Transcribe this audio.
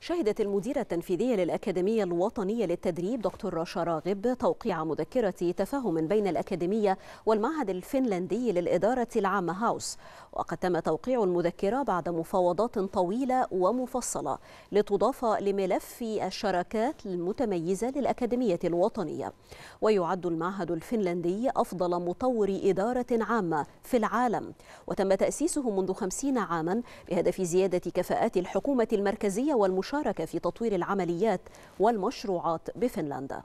شهدت المديرة التنفيذية للأكاديمية الوطنية للتدريب دكتور رشا راغب توقيع مذكرة تفاهم بين الأكاديمية والمعهد الفنلندي للإدارة العامة هاوس وقد تم توقيع المذكرة بعد مفاوضات طويلة ومفصلة لتضاف لملف الشراكات المتميزة للأكاديمية الوطنية ويعد المعهد الفنلندي أفضل مطور إدارة عامة في العالم وتم تأسيسه منذ خمسين عاما بهدف زيادة كفاءات الحكومة المركزية والمشاركة المشاركة في تطوير العمليات والمشروعات بفنلندا